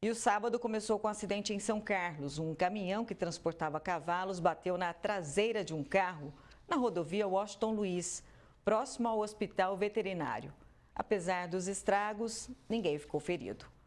E o sábado começou com um acidente em São Carlos. Um caminhão que transportava cavalos bateu na traseira de um carro na rodovia Washington Luiz, próximo ao hospital veterinário. Apesar dos estragos, ninguém ficou ferido.